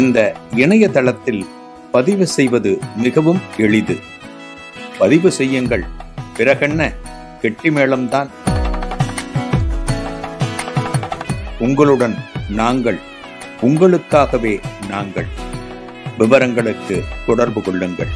இந்த இணையதளத்தில் பதிவு செய்வது மிகவும் எளிது பதிவு செய்யுங்கள் பிறகென்ன கெட்டிமேளம்தான் உங்களுடன் நாங்கள் உங்களுக்காகவே நாங்கள் விவரங்களுக்கு தொடர்பு கொள்ளுங்கள்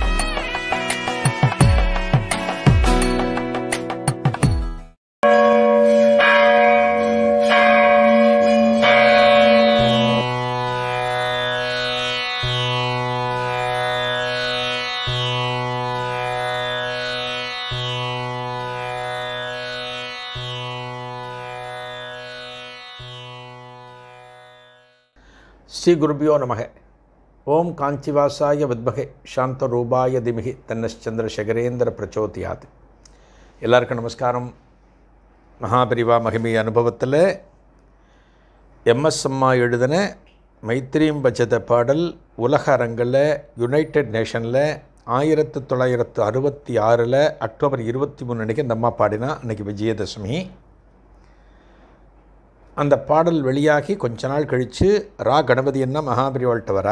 ஸ்ரீ குருபியோ நமக ஓம் காஞ்சிவாசாய வித்மகே சாந்த ரூபாய திமிகி தன்னச்சந்திரசேகரேந்திர பிரச்சோதியாத் எல்லாருக்கும் நமஸ்காரம் மகாபிரிவா மகிமை அனுபவத்தில் எம்எஸ் அம்மா எழுதின மைத்திரியும் பஜத பாடல் உலக அரங்கில் யுனைடெட் நேஷனில் ஆயிரத்து தொள்ளாயிரத்து அறுபத்தி ஆறில் அக்டோபர் இருபத்தி மூணு அன்றைக்கி இந்த அம்மா பாடினா அன்றைக்கி விஜயதசமி அந்த பாடல் வெளியாகி கொஞ்ச நாள் கழித்து ரா கணபதி என்ன மகாபிரிவாள்கிட்ட வர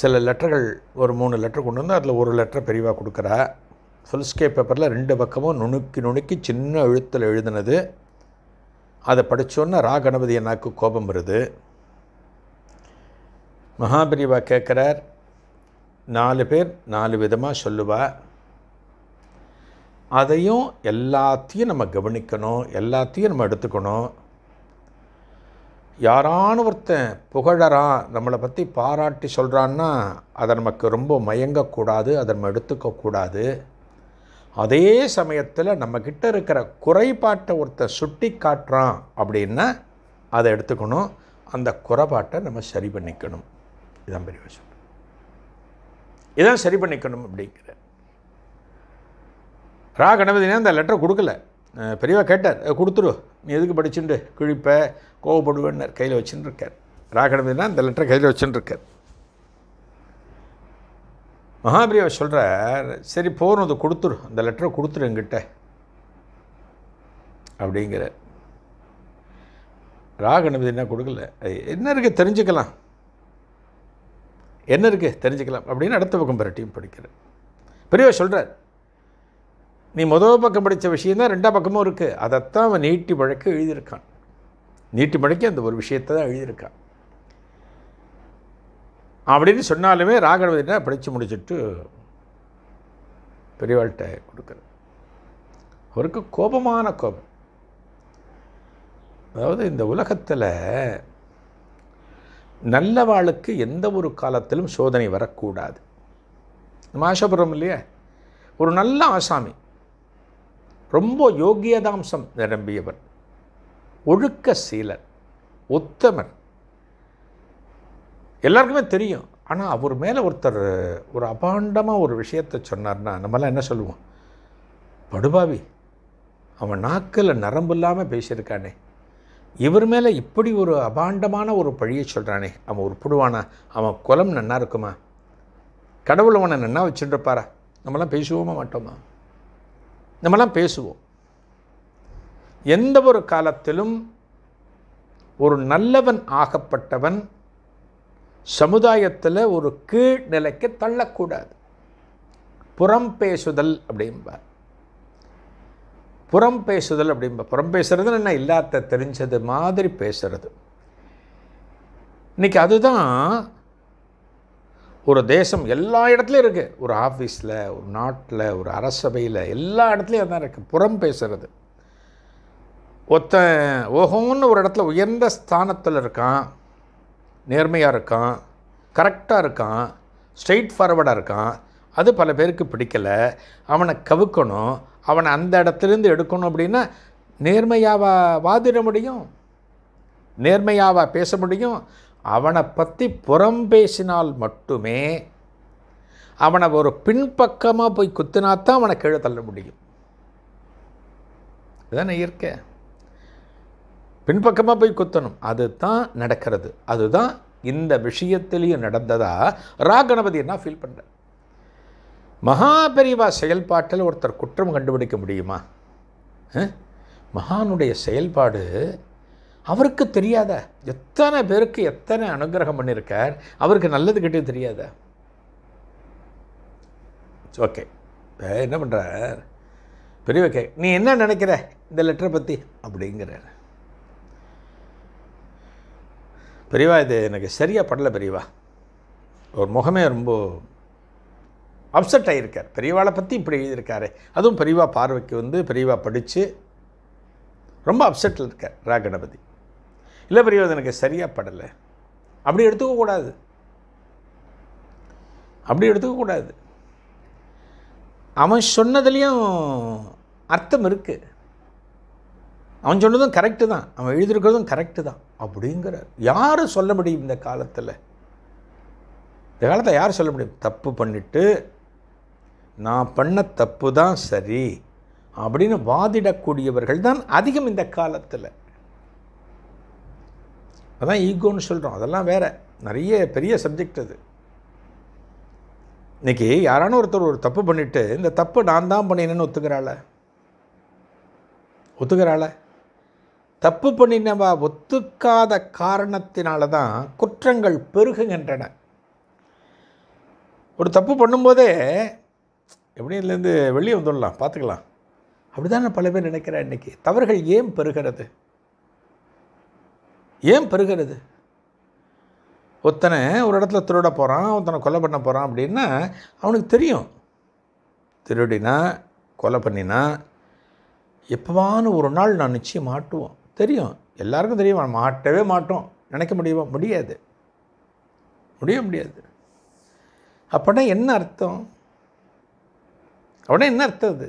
சில லெட்டர்கள் ஒரு மூணு லெட்டர் கொண்டு வந்து அதில் ஒரு லெட்டர் பெரிவாக கொடுக்குறா ஃபுல்ஸ்கே பேப்பரில் ரெண்டு பக்கமும் நுணுக்கி நுணுக்கி சின்ன எழுத்தில் எழுதினது அதை படித்தோன்னே ரா கணபதி அண்ணாக்கு கோபம் வருது மகாபிரிவா கேட்குறார் நாலு பேர் நாலு விதமாக சொல்லுவாள் அதையும் எல்லாத்தையும் நம்ம கவனிக்கணும் எல்லாத்தையும் நம்ம எடுத்துக்கணும் யாரான ஒருத்தன் புகழறான் நம்மளை பற்றி பாராட்டி சொல்கிறான்னா அதை நமக்கு ரொம்ப மயங்கக்கூடாது அதை நம்ம எடுத்துக்கக்கூடாது அதே சமயத்தில் நம்மக்கிட்ட இருக்கிற குறைபாட்டை ஒருத்தர் சுட்டி காட்டுறான் அப்படின்னா அதை எடுத்துக்கணும் அந்த குறைபாட்டை நம்ம சரி பண்ணிக்கணும் இதான் பெரிய விஷயம் இதான் சரி பண்ணிக்கணும் அப்படிங்கிற ரா கணபதினே அந்த லெட்டரை கொடுக்கல பெரியவா கேட்டார் கொடுத்துரு நீ எதுக்கு படிச்சுட்டு கிழிப்ப கோவப்படுவேன்னு கையில் வச்சுருக்கார் ரா கணபதினா அந்த லெட்டரை கையில் வச்சுருக்கார் இருக்கார் சொல்கிறார் சரி போனது கொடுத்துரு அந்த லெட்டரை கொடுத்துரு எங்கிட்ட அப்படிங்கிறார் ரா கணபதினா கொடுக்கல என்ன இருக்குது தெரிஞ்சுக்கலாம் என்ன இருக்குது தெரிஞ்சுக்கலாம் அப்படின்னு அடுத்த பக்கம் பரட்டியும் படிக்கிறார் பெரியவர் சொல்கிறார் நீ முதல் பக்கம் படித்த விஷயந்தான் ரெண்டாம் பக்கமும் இருக்குது அதைத்தான் அவன் நீட்டி பழக்க எழுதியிருக்கான் நீட்டி பழக்கி அந்த ஒரு விஷயத்தை தான் எழுதியிருக்கான் அப்படின்னு சொன்னாலுமே ராகணவதினா படித்து முடிச்சுட்டு பெரியவாள்கிட்ட கொடுக்குறது அவருக்கு கோபமான கோபம் அதாவது இந்த உலகத்தில் நல்லவாளுக்கு எந்த ஒரு காலத்திலும் சோதனை வரக்கூடாது நம்ம ஆசைப்படுறோம் இல்லையா ஒரு நல்ல ஆசாமி ரொம்ப யோகியதாம்சம் நிரம்பியவர் ஒழுக்க சீலர் உத்தமர் எல்லாருக்குமே தெரியும் ஆனால் அவர் மேலே ஒருத்தர் ஒரு அபாண்டமாக ஒரு விஷயத்தை சொன்னார்னா நம்மளாம் என்ன சொல்லுவோம் படுபாவி அவன் நாக்கில் நரம்பு இல்லாமல் பேசியிருக்கானே இவர் மேலே இப்படி ஒரு அபாண்டமான ஒரு பழியை சொல்கிறானே அவன் உருப்படுவானா அவன் குலம் நன்னா இருக்குமா கடவுள் அவனை நன்னா வச்சுட்டுருப்பாரா நம்மளாம் பேசுவோமா மாட்டோமா நம்மலாம் பேசுவோம் எந்த ஒரு காலத்திலும் ஒரு நல்லவன் ஆகப்பட்டவன் சமுதாயத்தில் ஒரு கீழ்நிலைக்கு தள்ளக்கூடாது புறம் பேசுதல் அப்படிம்பார் புறம் பேசுதல் அப்படிம்பா புறம் பேசுறதுன்னு என்ன இல்லாத தெரிஞ்சது மாதிரி பேசுறது இன்றைக்கி அதுதான் ஒரு தேசம் எல்லா இடத்துலையும் இருக்குது ஒரு ஆஃபீஸில் ஒரு நாட்டில் ஒரு அரசபையில் எல்லா இடத்துலையும் தான் இருக்குது புறம் பேசுகிறது ஒருத்தன் ஓகோன்னு ஒரு இடத்துல உயர்ந்த ஸ்தானத்தில் இருக்கான் நேர்மையாக இருக்கான் கரெக்டாக இருக்கான் ஸ்ட்ரெயிட் ஃபார்வர்டாக இருக்கான் அது பல பேருக்கு பிடிக்கலை அவனை கவுக்கணும் அவனை அந்த இடத்துலேருந்து எடுக்கணும் அப்படின்னா நேர்மையாக வாதிட முடியும் நேர்மையாக பேச முடியும் அவனை பற்றி புறம் பேசினால் மட்டுமே அவனை ஒரு பின்பக்கமாக போய் தான் அவனை கீழே தள்ள முடியும் இதான இயற்கை பின்பக்கமாக போய் குத்தணும் அதுதான் நடக்கிறது அதுதான் இந்த விஷயத்திலையும் நடந்ததா ரா கணபதி என்ன ஃபீல் பண்ணுற மகாபெரிவா செயல்பாட்டில் ஒருத்தர் குற்றம் கண்டுபிடிக்க முடியுமா மகானுடைய செயல்பாடு அவருக்கு தெரியாத எத்தனை பேருக்கு எத்தனை அனுகிரகம் பண்ணியிருக்கார் அவருக்கு நல்லது கிட்டே தெரியாத ஓகே என்ன பண்ணுறார் பெரிய ஓகே நீ என்ன நினைக்கிற இந்த லெட்டரை பற்றி அப்படிங்கிறார் பெரியவா இது எனக்கு சரியாக படலை பெரியவா ஒரு முகமே ரொம்ப அப்செட் ஆகியிருக்கார் பெரியவாளை பற்றி இப்படி எழுதியிருக்காரு அதுவும் பெரியவா பார்வைக்கு வந்து பெரியவா படித்து ரொம்ப அப்செட்டில் இருக்கார் ரா கணபதி இல்லை பெரியவர் எனக்கு சரியாக படலை அப்படி எடுத்துக்கக்கூடாது அப்படி எடுத்துக்கக்கூடாது அவன் சொன்னதுலேயும் அர்த்தம் இருக்குது அவன் சொன்னதும் கரெக்டு தான் அவன் எழுதியிருக்கிறதும் கரெக்டு தான் அப்படிங்கிற யாரும் சொல்ல முடியும் இந்த காலத்தில் இந்த காலத்தை யார் சொல்ல முடியும் தப்பு பண்ணிவிட்டு நான் பண்ண தப்பு தான் சரி அப்படின்னு வாதிடக்கூடியவர்கள் தான் அதிகம் இந்த காலத்தில் அதான் ஈகோன்னு சொல்கிறோம் அதெல்லாம் வேறு நிறைய பெரிய சப்ஜெக்ட் அது இன்றைக்கி யாரான ஒருத்தர் ஒரு தப்பு பண்ணிவிட்டு இந்த தப்பு நான் தான் பண்ணினேன்னு ஒத்துக்கிறாள ஒத்துக்கிறாள தப்பு பண்ணினவா ஒத்துக்காத காரணத்தினால தான் குற்றங்கள் பெருகுகின்றன ஒரு தப்பு பண்ணும்போதே எப்படி இதுலேருந்து வெளியே வந்துடலாம் பார்த்துக்கலாம் அப்படி நான் பல பேர் நினைக்கிறேன் இன்றைக்கி தவறுகள் ஏன் பெறுகிறது ஏன் பெருகிறது ஒருத்தனை ஒரு இடத்துல திருட போகிறான் ஒருத்தனை கொலை பண்ண போகிறான் அப்படின்னா அவனுக்கு தெரியும் திருடினா கொலை பண்ணினா எப்போவான ஒரு நாள் நான் நிச்சயம் மாட்டுவோம் தெரியும் எல்லாருக்கும் தெரியும் அவன் மாட்டவே மாட்டோம் நினைக்க முடியுமா முடியாது முடிய முடியாது அப்படின்னா என்ன அர்த்தம் அப்படின்னா என்ன அர்த்தம் அது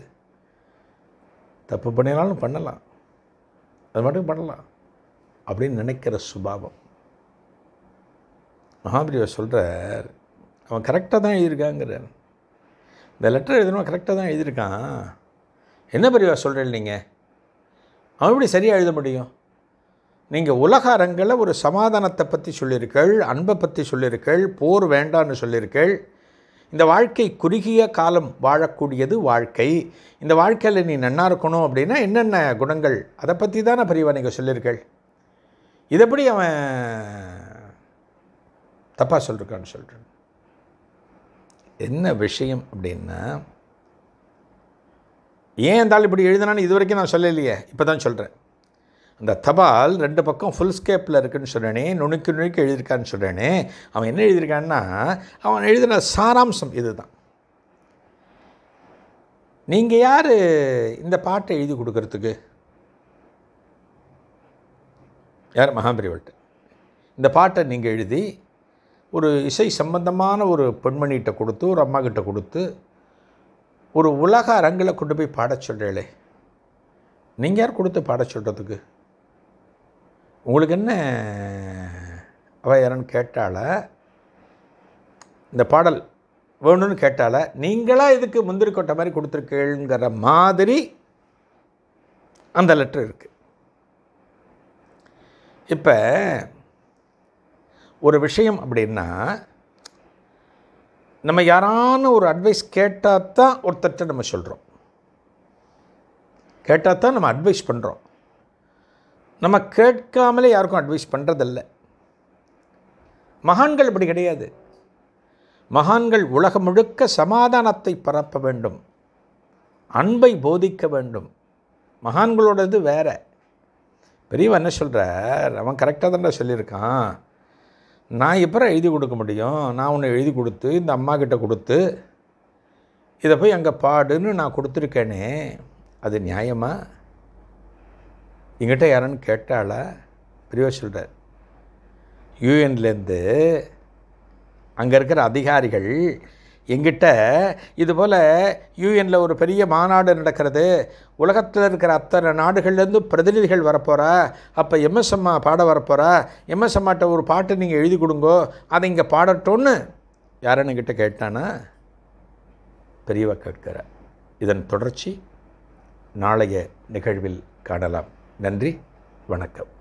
தப்பு பண்ணினாலும் பண்ணலாம் அது மட்டும் பண்ணலாம் அப்படின்னு நினைக்கிற சுபாவம் மகாபிரிவர் சொல்கிறார் அவன் கரெக்டாக தான் எழுதியிருக்காங்கிற இந்த லெட்டர் எழுதணும் கரெக்டாக தான் எழுதியிருக்கான் என்ன பிரிவா சொல்கிறேன் நீங்கள் அவன் எப்படி சரியாக எழுத முடியும் நீங்கள் உலக அரங்கில் ஒரு சமாதானத்தை பற்றி சொல்லியிருக்கள் அன்பை பற்றி சொல்லியிருக்கள் போர் வேண்டான்னு சொல்லியிருக்கள் இந்த வாழ்க்கை குறுகிய காலம் வாழக்கூடியது வாழ்க்கை இந்த வாழ்க்கையில் நீ நன்னா இருக்கணும் அப்படின்னா என்னென்ன குணங்கள் அதை பற்றி தானே பிரிவா நீங்கள் சொல்லியிருக்கள் இது எப்படி அவன் தப்பாக சொல்லிருக்கான்னு சொல்கிறேன் என்ன விஷயம் அப்படின்னா ஏன் இருந்தாலும் இப்படி எழுதினான்னு இது வரைக்கும் நான் சொல்லலையே இப்போ தான் சொல்கிறேன் அந்த தபால் ரெண்டு பக்கம் ஃபுல் ஸ்கேப்பில் இருக்குதுன்னு சொல்கிறேனே நுணுக்கி நுணுக்கி எழுதியிருக்கான்னு சொல்கிறேனே அவன் என்ன எழுதியிருக்கான்னா அவன் எழுதின சாராம்சம் இது தான் நீங்கள் யார் இந்த பாட்டை எழுதி கொடுக்கறதுக்கு யார் மகாபிரிவல்ட்ட இந்த பாட்டை நீங்கள் எழுதி ஒரு இசை சம்பந்தமான ஒரு பெண்மணிகிட்ட கொடுத்து ஒரு அம்மாக்கிட்ட கொடுத்து ஒரு உலக அரங்கில் கொண்டு போய் பாட சொல்கிறீங்களே நீங்கள் யார் கொடுத்து பாட சொல்கிறதுக்கு உங்களுக்கு என்ன அவ யாருன்னு கேட்டால இந்த பாடல் வேணும்னு கேட்டால நீங்களாக இதுக்கு முந்திரி கொட்ட மாதிரி கொடுத்துருக்கேங்கிற மாதிரி அந்த லெட்ரு இருக்குது இப்போ ஒரு விஷயம் அப்படின்னா நம்ம யாரான ஒரு அட்வைஸ் கேட்டால் தான் ஒருத்தர்கிட்ட நம்ம சொல்கிறோம் கேட்டால் தான் நம்ம அட்வைஸ் பண்ணுறோம் நம்ம கேட்காமலே யாருக்கும் அட்வைஸ் பண்ணுறதில்ல மகான்கள் இப்படி கிடையாது மகான்கள் உலகம் முழுக்க சமாதானத்தை பரப்ப வேண்டும் அன்பை போதிக்க வேண்டும் மகான்களோடது வேறு பெரியவன் என்ன சொல்கிறார் அவன் கரெக்டாக தான்டா சொல்லியிருக்கான் நான் எப்போ எழுதி கொடுக்க முடியும் நான் உன்னை எழுதி கொடுத்து இந்த அம்மா கிட்ட கொடுத்து இதை போய் அங்கே பாடுன்னு நான் கொடுத்துருக்கேனே அது நியாயமா எங்கிட்ட யாரன்னு கேட்டால பெரியவா சொல்கிறார் யூஎன்லேருந்து அங்கே இருக்கிற அதிகாரிகள் எங்கிட்ட இதுபோல் யூஎனில் ஒரு பெரிய மாநாடு நடக்கிறது உலகத்தில் இருக்கிற அத்தனை நாடுகள்லேருந்து பிரதிநிதிகள் வரப்போகிறா அப்போ எம்எஸ்எம்மா பாட வரப்போகிறா எம்எஸ்எம்மாட்ட ஒரு பாட்டு நீங்கள் எழுதி கொடுங்கோ அதை இங்கே பாடட்டோன்னு யாருன்னு என்கிட்ட கேட்டானா பெரியவ கேட்கிற இதன் தொடர்ச்சி நாளைய நிகழ்வில் காணலாம் நன்றி வணக்கம்